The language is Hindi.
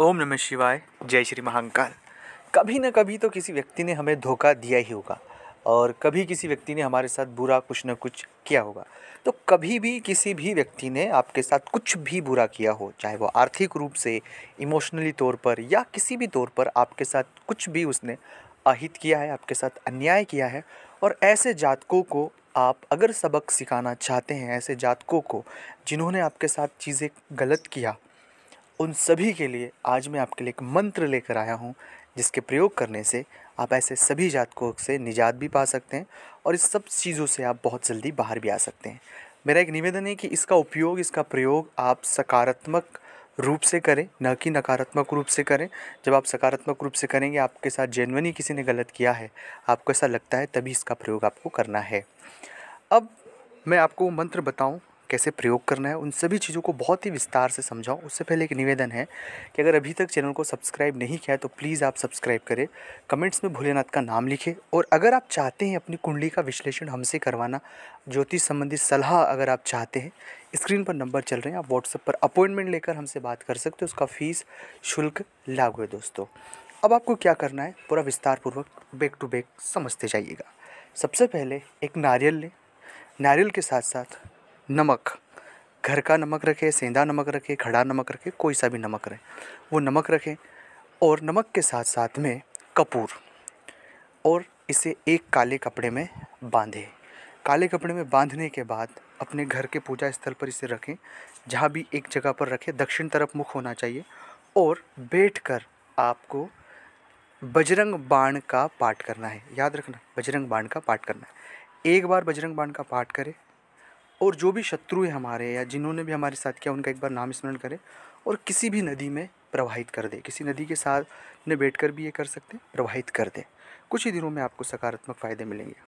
ओम नमः शिवाय जय श्री महाकाल कभी ना कभी तो किसी व्यक्ति ने हमें धोखा दिया ही होगा और कभी किसी व्यक्ति ने हमारे साथ बुरा कुछ ना कुछ किया होगा तो कभी भी किसी भी व्यक्ति ने आपके साथ कुछ भी बुरा किया हो चाहे वो आर्थिक रूप से इमोशनली तौर पर या किसी भी तौर पर आपके साथ कुछ भी उसने अहित किया है आपके साथ अन्याय किया है और ऐसे जातकों को आप अगर सबक सिखाना चाहते हैं ऐसे जातकों को जिन्होंने आपके साथ चीज़ें गलत किया उन सभी के लिए आज मैं आपके लिए एक मंत्र लेकर आया हूँ जिसके प्रयोग करने से आप ऐसे सभी जातकों से निजात भी पा सकते हैं और इस सब चीज़ों से आप बहुत जल्दी बाहर भी आ सकते हैं मेरा एक निवेदन है कि इसका उपयोग इसका प्रयोग आप सकारात्मक रूप से करें न कि नकारात्मक रूप से करें जब आप सकारात्मक रूप से करेंगे आपके साथ जेनवनी किसी ने गलत किया है आपको ऐसा लगता है तभी इसका प्रयोग आपको करना है अब मैं आपको मंत्र बताऊं कैसे प्रयोग करना है उन सभी चीज़ों को बहुत ही विस्तार से समझाऊँ उससे पहले एक निवेदन है कि अगर अभी तक चैनल को सब्सक्राइब नहीं किया है तो प्लीज़ आप सब्सक्राइब करें कमेंट्स में भोलेनाथ का नाम लिखें और अगर आप चाहते हैं अपनी कुंडली का विश्लेषण हमसे करवाना ज्योतिष संबंधी सलाह अगर आप चाहते हैं स्क्रीन पर नंबर चल रहे हैं आप व्हाट्सएप पर अपॉइंटमेंट लेकर हमसे बात कर सकते हो उसका फ़ीस शुल्क लागू है दोस्तों अब आपको क्या करना है पूरा विस्तारपूर्वक बैक टू बैक समझते जाइएगा सबसे पहले एक नारियल लें नारियल के साथ साथ नमक घर का नमक रखें सेंधा नमक रखें खड़ा नमक रखें कोई सा भी नमक रहे वो नमक रखें और नमक के साथ साथ में कपूर और इसे एक काले कपड़े में बांधें काले कपड़े में बांधने के बाद अपने घर के पूजा स्थल पर इसे रखें जहाँ भी एक जगह पर रखें दक्षिण तरफ मुख होना चाहिए और बैठ कर आपको बजरंग बाण का पाठ करना है याद रखना बजरंग बाण का पाठ करना है एक बार बजरंग बाण का पाठ करें और जो भी शत्रु है हमारे या जिन्होंने भी हमारे साथ किया उनका एक बार नाम स्मरण करें और किसी भी नदी में प्रवाहित कर दे किसी नदी के साथ में बैठ कर भी ये कर सकते हैं प्रवाहित कर दें कुछ ही दिनों में आपको सकारात्मक फ़ायदे मिलेंगे